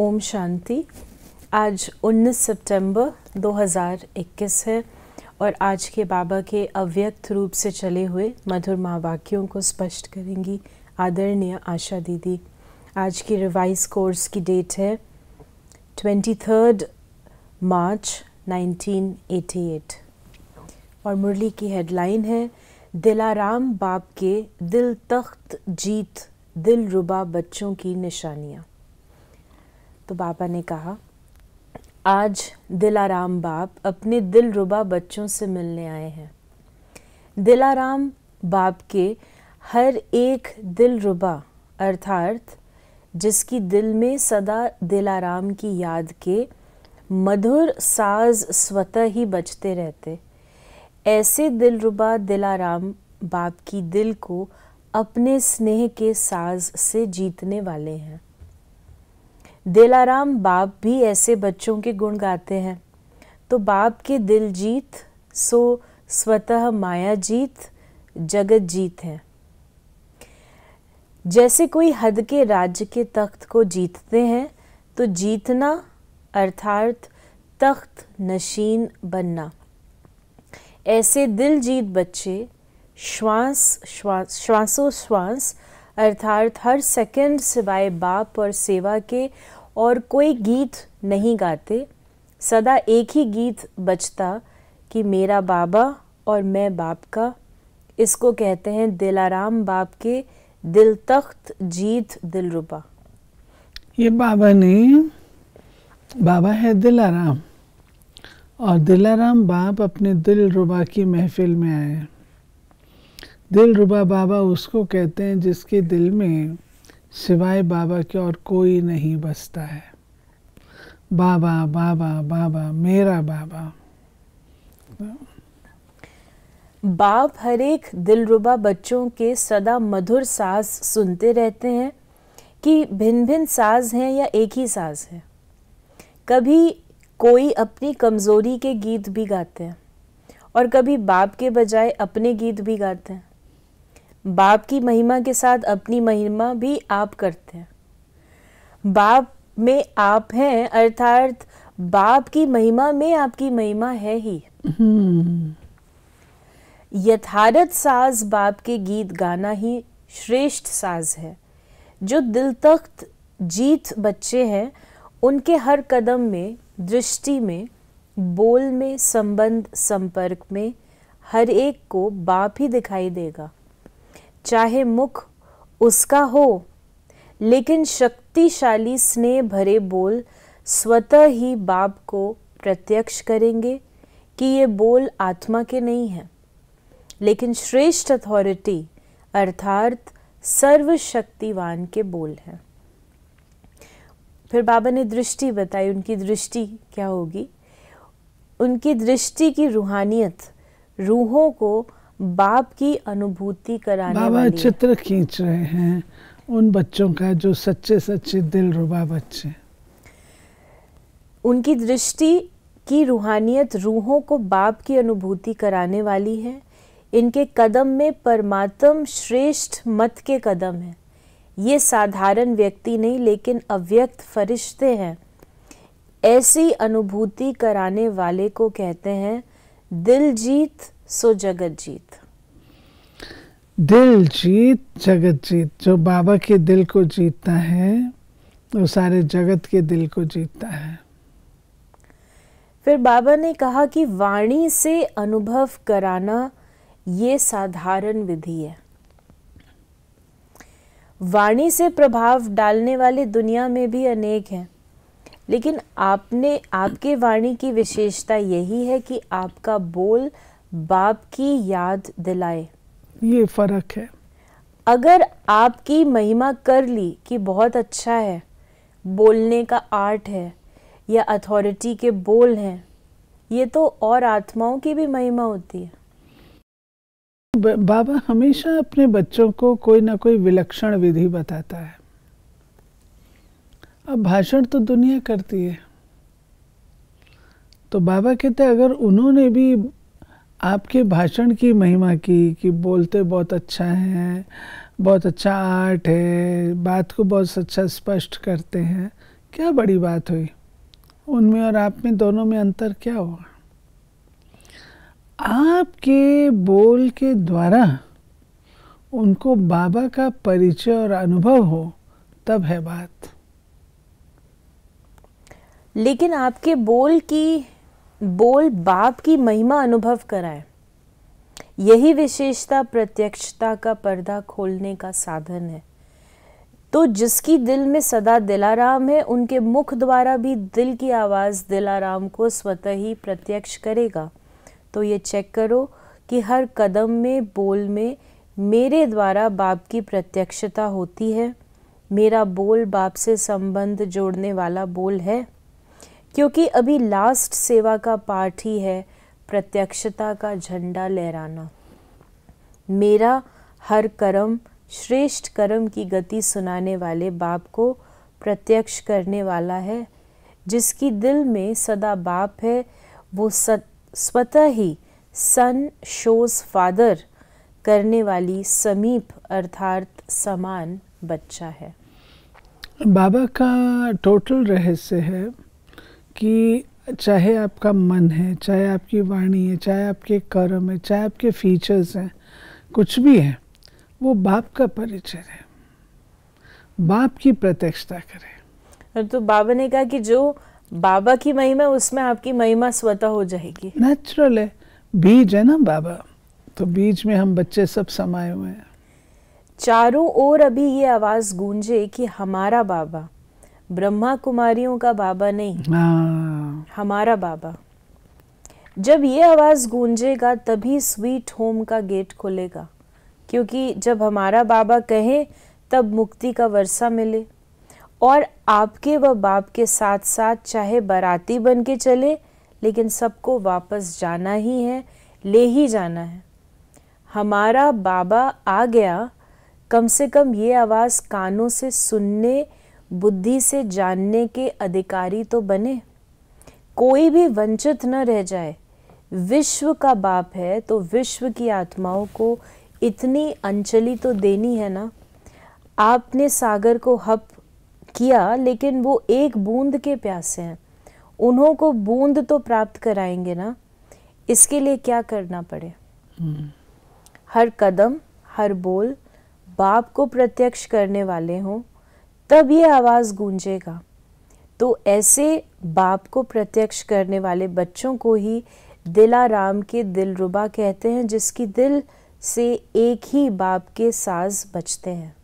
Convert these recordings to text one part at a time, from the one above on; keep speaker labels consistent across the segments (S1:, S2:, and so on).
S1: ओम शांति आज 19 सितंबर 2021 है और आज के बाबा के अव्यक्त रूप से चले हुए मधुर महावाक्यों को स्पष्ट करेंगी आदरणीय आशा दीदी आज की रिवाइज कोर्स की डेट है 23 मार्च 1988 और मुरली की हेडलाइन है दिलाराम बाप के दिल तख्त जीत दिल रुबा बच्चों की निशानियाँ तो बाबा ने कहा आज दिलाराम बाप अपने दिल रुबा बच्चों से मिलने आए हैं दिलाराम बाप के हर एक दिल रुबा अर्थार्थ जिसकी दिल में सदा दिलाराम की याद के मधुर साज स्वतः ही बजते रहते ऐसे दिलरुबा दिलाराम बाप की दिल को अपने स्नेह के साज से जीतने वाले हैं दिलाराम बाप भी ऐसे बच्चों के गुण गाते हैं तो बाप के दिल जीत सो स्वतः माया जीत जगत जीत है जैसे कोई हद के राज्य के तख्त को जीतते हैं तो जीतना अर्थात तख्त नशीन बनना ऐसे दिल जीत बच्चे श्वास श्वास श्वासोश्वास अर्थात हर सेकंड सिवाय बाप और सेवा के और कोई गीत नहीं गाते सदा एक ही गीत बचता कि मेरा बाबा और मैं बाप का इसको कहते हैं दिलाराम बाप के दिल तख्त जीत दिल रुबा
S2: ये बाबा नहीं बाबा है दिलाराम और दिलाराम बाप अपने दिल रुबा की महफिल में आए दिल रुबा बाबा उसको कहते हैं जिसके दिल में सिवाय बाबा के और कोई नहीं बसता है बाबा बाबा बाबा मेरा बाबा
S1: बाप हरेक दिलरुबा बच्चों के सदा मधुर साज सुनते रहते हैं कि भिन्न भिन्न साज हैं या एक ही साज है कभी कोई अपनी कमज़ोरी के गीत भी गाते हैं और कभी बाप के बजाय अपने गीत भी गाते हैं बाप की महिमा के साथ अपनी महिमा भी आप करते हैं बाप में आप हैं अर्थात बाप की महिमा में आपकी महिमा है ही
S2: हम्म।
S1: यथारथ साज बाप के गीत गाना ही श्रेष्ठ साज है जो दिल तख्त जीत बच्चे हैं उनके हर कदम में दृष्टि में बोल में संबंध संपर्क में हर एक को बाप ही दिखाई देगा चाहे मुख उसका हो लेकिन शक्तिशाली स्नेह भरे बोल स्वतः ही बाप को प्रत्यक्ष करेंगे कि ये बोल आत्मा के नहीं हैं लेकिन श्रेष्ठ अथॉरिटी अर्थात सर्वशक्तिवान के बोल हैं फिर बाबा ने दृष्टि बताई उनकी दृष्टि क्या होगी उनकी दृष्टि की रूहानियत रूहों को बाप की अनुभूति कराने बाबा
S2: चित्र खींच रहे हैं उन बच्चों का जो सच्चे सच्चे दिल रुबा बच्चे
S1: उनकी दृष्टि की रूहानियत रूहों को बाप की अनुभूति कराने वाली है इनके कदम में परमात्म श्रेष्ठ मत के कदम हैं ये साधारण व्यक्ति नहीं लेकिन अव्यक्त फरिश्ते हैं ऐसी अनुभूति कराने वाले को कहते हैं दिल जीत सो जगत जीत
S2: दिल जीत जगत जीत जो बाबा के दिल को जीतता है वो सारे जगत के दिल को जीतता है
S1: फिर बाबा ने कहा कि वाणी से अनुभव कराना ये साधारण विधि है वाणी से प्रभाव डालने वाले दुनिया में भी अनेक हैं लेकिन आपने आपके वाणी की विशेषता यही है कि आपका बोल बाप की याद दिलाए ये फर्क है अगर आपकी महिमा कर ली कि बहुत अच्छा है बोलने का आर्ट है या अथॉरिटी के बोल हैं ये तो और आत्माओं की भी महिमा
S2: होती है बाबा हमेशा अपने बच्चों को कोई ना कोई विलक्षण विधि बताता है अब भाषण तो दुनिया करती है तो बाबा कहते हैं अगर उन्होंने भी आपके भाषण की महिमा की कि बोलते बहुत अच्छा हैं बहुत अच्छा आर्ट है बात को बहुत अच्छा स्पष्ट करते हैं क्या बड़ी बात हुई उनमें और आप में दोनों में अंतर क्या हुआ आपके बोल के द्वारा उनको बाबा का परिचय और अनुभव हो तब है बात
S1: लेकिन आपके बोल की बोल बाप की महिमा अनुभव कराए यही विशेषता प्रत्यक्षता का पर्दा खोलने का साधन है तो जिसकी दिल में सदा दिलाराम है उनके मुख द्वारा भी दिल की आवाज़ दिलाराम को स्वतः ही प्रत्यक्ष करेगा तो ये चेक करो कि हर कदम में बोल में मेरे द्वारा बाप की प्रत्यक्षता होती है मेरा बोल बाप से संबंध जोड़ने वाला बोल है क्योंकि अभी लास्ट सेवा का पाठ ही है प्रत्यक्षता का झंडा लहराना मेरा हर कर्म श्रेष्ठ कर्म की गति सुनाने वाले बाप को प्रत्यक्ष करने वाला है जिसकी दिल में सदा बाप है वो सत स्वतः ही सन शोज फादर करने वाली समीप अर्थात समान बच्चा है
S2: बाबा का टोटल रहस्य है कि चाहे आपका मन है चाहे आपकी वाणी है चाहे आपके कर्म है चाहे आपके फीचर्स हैं कुछ भी है वो बाप का परिचय है बाप की प्रत्यक्षता करें
S1: तो बाबा ने कहा कि जो बाबा की महिमा उसमें आपकी महिमा स्वतः हो जाएगी
S2: नेचुरल है बीज है ना बाबा तो बीज में हम बच्चे सब समाये हुए हैं
S1: चारों ओर अभी ये आवाज गूंजे कि हमारा बाबा ब्रह्मा कुमारियों का बाबा नहीं हाँ। हमारा बाबा जब ये आवाज गूंजेगा तभी स्वीट होम का गेट खुलेगा क्योंकि जब हमारा बाबा कहे तब मुक्ति का वर्षा मिले और आपके व बाप के साथ साथ चाहे बाराती बन के चले लेकिन सबको वापस जाना ही है ले ही जाना है हमारा बाबा आ गया कम से कम ये आवाज़ कानों से सुनने बुद्धि से जानने के अधिकारी तो बने कोई भी वंचित न रह जाए विश्व का बाप है तो विश्व की आत्माओं को इतनी अंचली तो देनी है ना आपने सागर को हब किया लेकिन वो एक बूंद के प्यासे हैं उन्हों को बूंद तो प्राप्त कराएंगे ना इसके लिए क्या करना पड़े hmm. हर कदम हर बोल बाप को प्रत्यक्ष करने वाले हों तब ये आवाज़ गूंजेगा तो ऐसे बाप को प्रत्यक्ष करने वाले बच्चों को ही दिलाराम के दिलरुबा कहते हैं जिसकी दिल से एक ही बाप के साज बचते हैं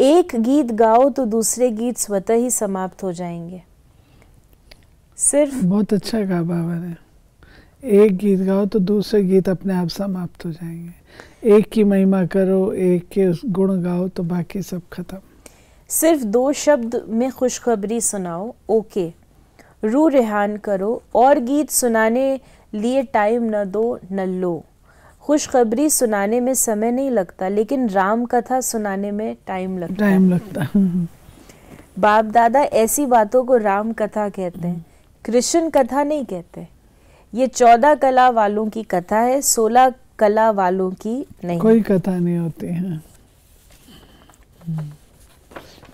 S1: एक गीत गाओ तो दूसरे गीत स्वतः ही समाप्त हो जाएंगे
S2: सिर्फ बहुत अच्छा कहा बाबा ने एक गीत गाओ तो दूसरे गीत अपने आप समाप्त हो जाएंगे एक की महिमा करो एक के गुण गाओ तो बाकी सब खत्म सिर्फ दो शब्द
S1: में खुशखबरी सुनाओ ओके रू रिहान करो और गीत सुनाने लिए टाइम न दो न लो खुशखबरी सुनाने में समय नहीं लगता लेकिन राम कथा सुनाने में टाइम लगता टाइम लगता बाप दादा ऐसी बातों को राम कथा कहते हैं कृष्ण कथा नहीं कहते ये चौदह कला वालों की कथा है सोलह कला वालों की
S2: नहीं कोई कथा नहीं होती है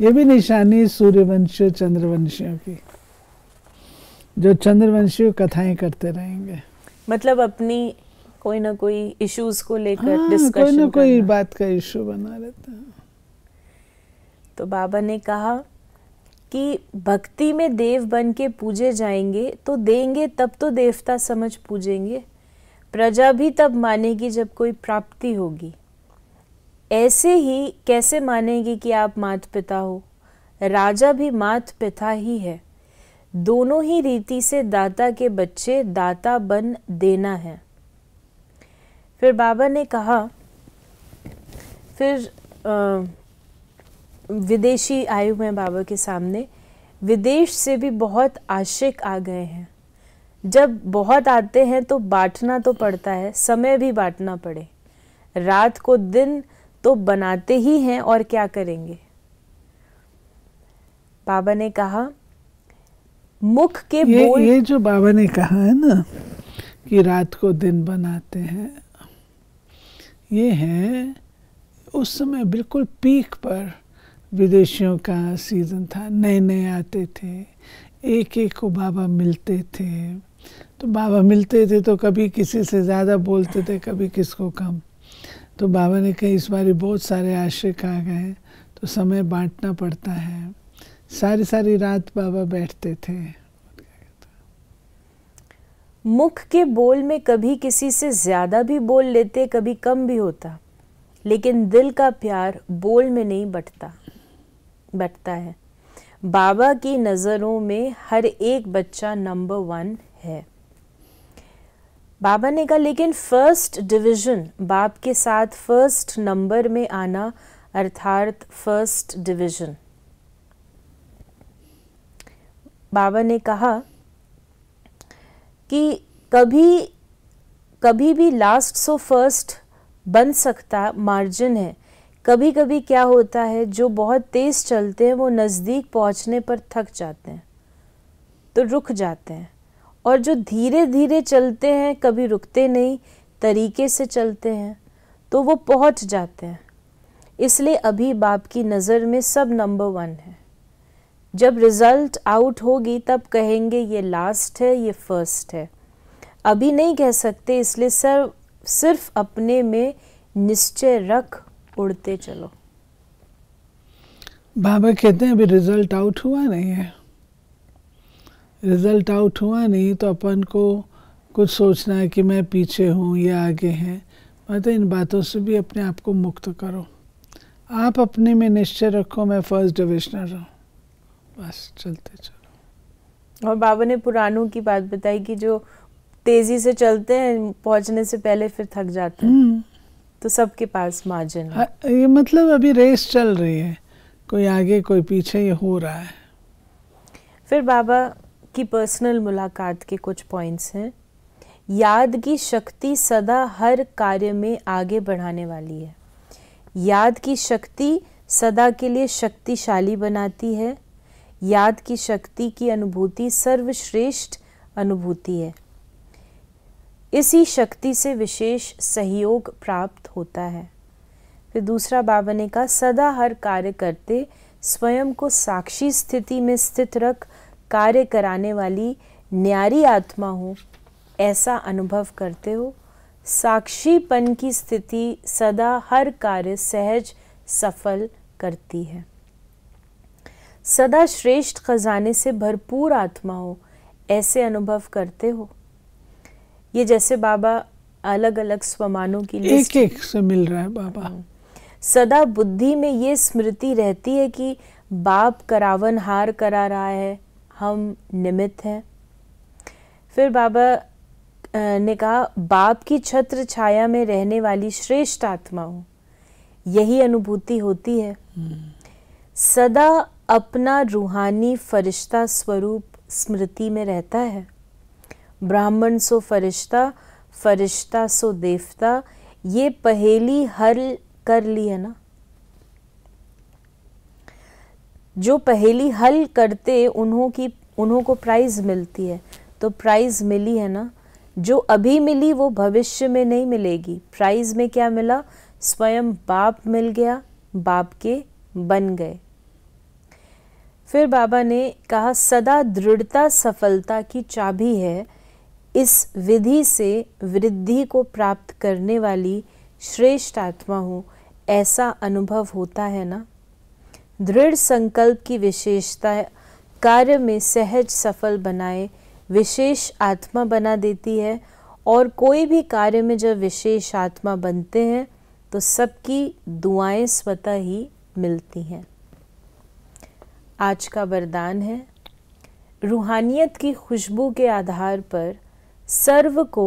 S2: ये भी निशानी सूर्यवंशियों चंद्रवंशियों की जो चंद्रवंशियों कथाएं करते रहेंगे
S1: मतलब अपनी कोई ना कोई इश्यूज को लेकर हाँ, कोई ना कोई
S2: बात का इशू बना रहता
S1: तो बाबा ने कहा कि भक्ति में देव बन के पूजे जाएंगे तो देंगे तब तो देवता समझ पूजेंगे प्रजा भी तब मानेगी जब कोई प्राप्ति होगी ऐसे ही कैसे मानेगी कि आप मात पिता हो राजा भी मात पिता ही है दोनों ही रीति से दाता के बच्चे दाता बन देना है फिर बाबा ने कहा फिर आ, विदेशी आए हुए हैं बाबा के सामने विदेश से भी बहुत आशिक आ गए हैं जब बहुत आते हैं तो बांटना तो पड़ता है समय भी बांटना पड़े रात को दिन तो बनाते ही हैं और क्या करेंगे बाबा ने कहा
S2: मुख के ये, बोल ये जो बाबा ने कहा है ना कि रात को दिन बनाते हैं ये हैं उस समय बिल्कुल पीक पर विदेशियों का सीज़न था नए नए आते थे एक एक को बाबा मिलते थे तो बाबा मिलते थे तो कभी किसी से ज़्यादा बोलते थे कभी किसको कम तो बाबा ने कहा इस बार बहुत सारे आशिक आ गए तो समय बांटना पड़ता है सारी सारी रात बाबा बैठते थे
S1: मुख के बोल में कभी किसी से ज़्यादा भी बोल लेते कभी कम भी होता लेकिन दिल का प्यार बोल में नहीं बटता बटता है बाबा की नज़रों में हर एक बच्चा नंबर वन है बाबा ने कहा लेकिन फर्स्ट डिवीज़न बाप के साथ फर्स्ट नंबर में आना अर्थात फर्स्ट डिवीज़न बाबा ने कहा कि कभी कभी भी लास्ट सो फर्स्ट बन सकता मार्जिन है कभी कभी क्या होता है जो बहुत तेज़ चलते हैं वो नज़दीक पहुंचने पर थक जाते हैं तो रुक जाते हैं और जो धीरे धीरे चलते हैं कभी रुकते नहीं तरीके से चलते हैं तो वो पहुंच जाते हैं इसलिए अभी बाप की नज़र में सब नंबर वन है जब रिज़ल्ट आउट होगी तब कहेंगे ये लास्ट है ये फर्स्ट है अभी नहीं कह सकते इसलिए सर सिर्फ अपने में निश्चय रख उड़ते चलो
S2: बाबा कहते हैं अभी रिजल्ट आउट हुआ नहीं है रिजल्ट आउट हुआ नहीं तो अपन को कुछ सोचना है कि मैं पीछे हूँ या आगे हैं मतलब इन बातों से भी अपने आप को मुक्त करो आप अपने में निश्चय रखो मैं फर्स्ट डिविजनर हूँ बस चलते चलो
S1: और बाबा ने पुरानों की बात बताई कि जो तेजी से चलते हैं पहुंचने से पहले फिर थक जाते हैं हम्म। तो सबके पास मार्जिन
S2: ये मतलब अभी रेस चल रही है कोई आगे कोई पीछे ये हो रहा है
S1: फिर बाबा की पर्सनल मुलाकात के कुछ पॉइंट्स हैं याद की शक्ति सदा हर कार्य में आगे बढ़ाने वाली है याद की शक्ति सदा के लिए शक्तिशाली बनाती है याद की शक्ति की अनुभूति सर्वश्रेष्ठ अनुभूति है इसी शक्ति से विशेष सहयोग प्राप्त होता है फिर दूसरा बाबा ने कहा सदा हर कार्य करते स्वयं को साक्षी स्थिति में स्थित रख कार्य कराने वाली न्यारी आत्मा हो ऐसा अनुभव करते हो साक्षीपन की स्थिति सदा हर कार्य सहज सफल करती है सदा श्रेष्ठ खजाने से भरपूर आत्मा हो ऐसे अनुभव करते हो ये जैसे बाबा अलग अलग स्वमानों की एक एक
S2: से मिल रहा है बाबा हम्म।
S1: सदा बुद्धि में ये स्मृति रहती है कि बाप करावन हार करा रहा है हम निमित हैं फिर बाबा ने कहा बाप की छत्र छाया में रहने वाली श्रेष्ठ आत्मा हो यही अनुभूति होती है हम्म। सदा अपना रूहानी फरिश्ता स्वरूप स्मृति में रहता है ब्राह्मण सो फरिश्ता फरिश्ता सो देवता ये पहेली हल कर ली है ना जो पहेली हल करते उन्हों की उन्हों को प्राइज मिलती है तो प्राइज मिली है ना जो अभी मिली वो भविष्य में नहीं मिलेगी प्राइज में क्या मिला स्वयं बाप मिल गया बाप के बन गए फिर बाबा ने कहा सदा दृढ़ता सफलता की चाबी है इस विधि से वृद्धि को प्राप्त करने वाली श्रेष्ठ आत्मा हो ऐसा अनुभव होता है ना दृढ़ संकल्प की विशेषता कार्य में सहज सफल बनाए विशेष आत्मा बना देती है और कोई भी कार्य में जब विशेष आत्मा बनते हैं तो सबकी दुआएं स्वतः ही मिलती हैं आज का वरदान है रूहानियत की खुशबू के आधार पर सर्व को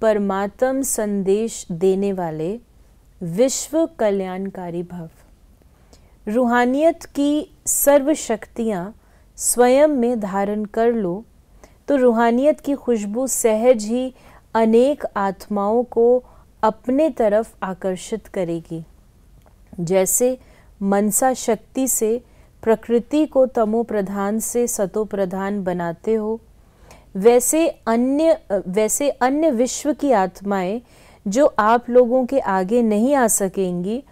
S1: परमात्म संदेश देने वाले विश्व कल्याणकारी भव रूहानियत की सर्व शक्तियाँ स्वयं में धारण कर लो तो रूहानियत की खुशबू सहज ही अनेक आत्माओं को अपने तरफ आकर्षित करेगी जैसे मनसा शक्ति से प्रकृति को तमो प्रधान से सतो प्रधान बनाते हो वैसे अन्य वैसे अन्य विश्व की आत्माएं जो आप लोगों के आगे नहीं आ सकेंगी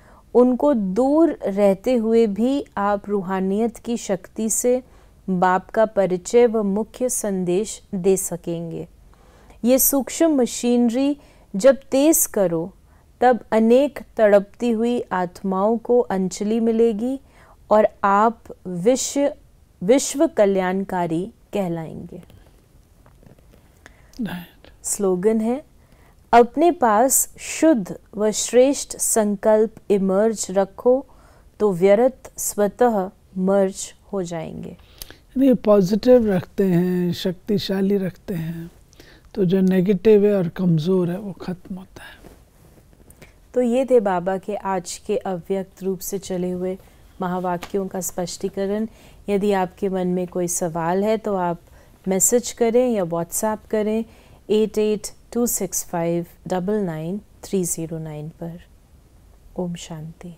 S1: उनको दूर रहते हुए भी आप रूहानियत की शक्ति से बाप का परिचय व मुख्य संदेश दे सकेंगे ये सूक्ष्म मशीनरी जब तेज करो तब अनेक तड़पती हुई आत्माओं को अंजलि मिलेगी और आप विश्व विश्व कल्याणकारी कहलाएंगे स्लोगन है अपने पास शुद्ध व श्रेष्ठ संकल्प इमर्ज रखो तो व्यर्थ स्वतः मर्ज हो जाएंगे
S2: नहीं पॉजिटिव रखते हैं शक्तिशाली रखते हैं तो जो नेगेटिव है और कमज़ोर है वो ख़त्म होता है
S1: तो ये थे बाबा के आज के अव्यक्त रूप से चले हुए महावाक्यों का स्पष्टीकरण यदि आपके मन में कोई सवाल है तो आप मैसेज करें या व्हाट्सएप करें eight eight two six five double nine three zero nine पर ओम शांति